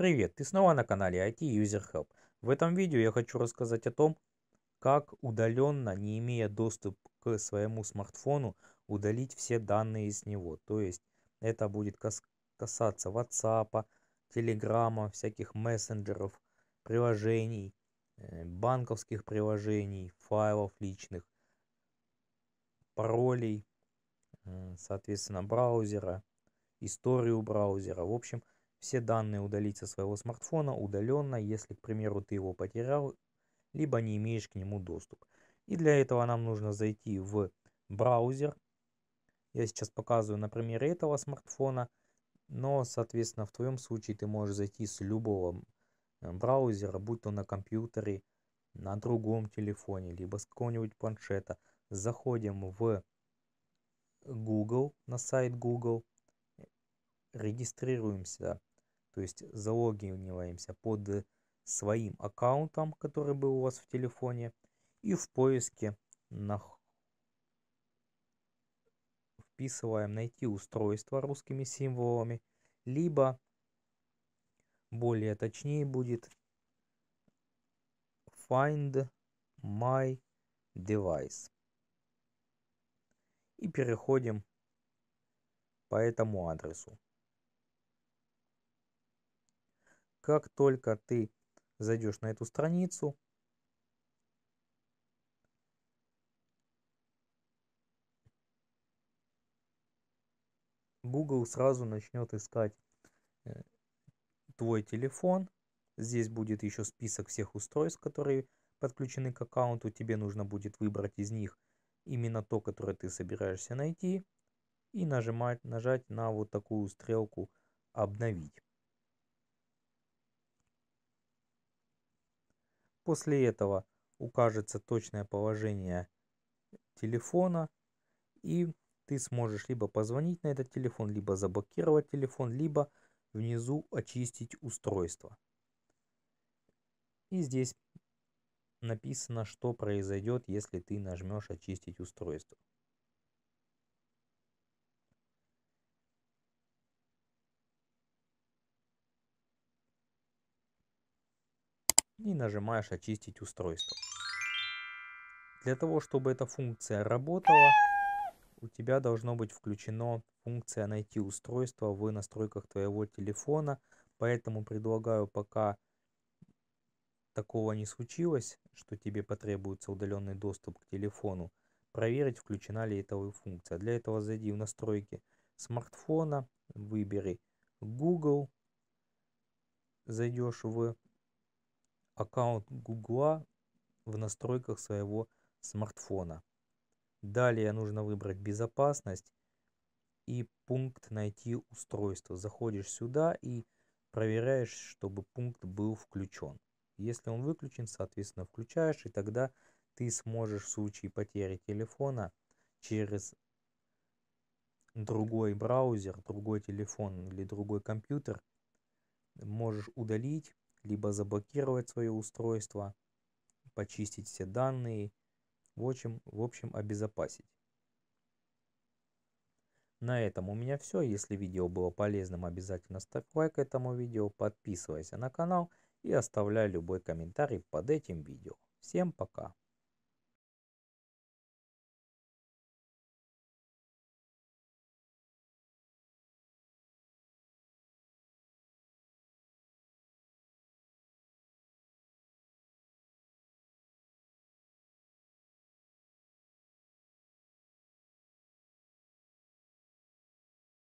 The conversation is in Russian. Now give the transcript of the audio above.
Привет, ты снова на канале IT User Help. В этом видео я хочу рассказать о том, как удаленно, не имея доступ к своему смартфону, удалить все данные из него. То есть это будет касаться WhatsApp, Telegram, всяких мессенджеров, приложений, э, банковских приложений, файлов личных, паролей, соответственно, браузера, историю браузера. В общем, все данные удалить со своего смартфона удаленно, если, к примеру, ты его потерял, либо не имеешь к нему доступ. И для этого нам нужно зайти в браузер. Я сейчас показываю на примере этого смартфона, но, соответственно, в твоем случае ты можешь зайти с любого э, браузера, будь то на компьютере, на другом телефоне, либо с какого-нибудь планшета. Заходим в Google, на сайт Google, регистрируемся то есть залогиниваемся под своим аккаунтом, который был у вас в телефоне, и в поиске на... вписываем «Найти устройство» русскими символами, либо более точнее будет «Find my device». И переходим по этому адресу. Как только ты зайдешь на эту страницу, Google сразу начнет искать э, твой телефон. Здесь будет еще список всех устройств, которые подключены к аккаунту. Тебе нужно будет выбрать из них именно то, которое ты собираешься найти. И нажимать, нажать на вот такую стрелку «Обновить». после этого укажется точное положение телефона, и ты сможешь либо позвонить на этот телефон, либо заблокировать телефон, либо внизу очистить устройство. И здесь написано, что произойдет, если ты нажмешь очистить устройство. и нажимаешь «Очистить устройство». Для того, чтобы эта функция работала, у тебя должно быть включено функция «Найти устройство» в настройках твоего телефона, поэтому предлагаю пока такого не случилось, что тебе потребуется удаленный доступ к телефону, проверить, включена ли эта функция. Для этого зайди в настройки смартфона, выбери Google, зайдешь в аккаунт Google в настройках своего смартфона. Далее нужно выбрать безопасность и пункт «Найти устройство». Заходишь сюда и проверяешь, чтобы пункт был включен. Если он выключен, соответственно, включаешь, и тогда ты сможешь в случае потери телефона через другой браузер, другой телефон или другой компьютер можешь удалить либо заблокировать свое устройство, почистить все данные, в общем, в общем обезопасить. На этом у меня все. Если видео было полезным, обязательно ставь лайк этому видео, подписывайся на канал и оставляй любой комментарий под этим видео. Всем пока!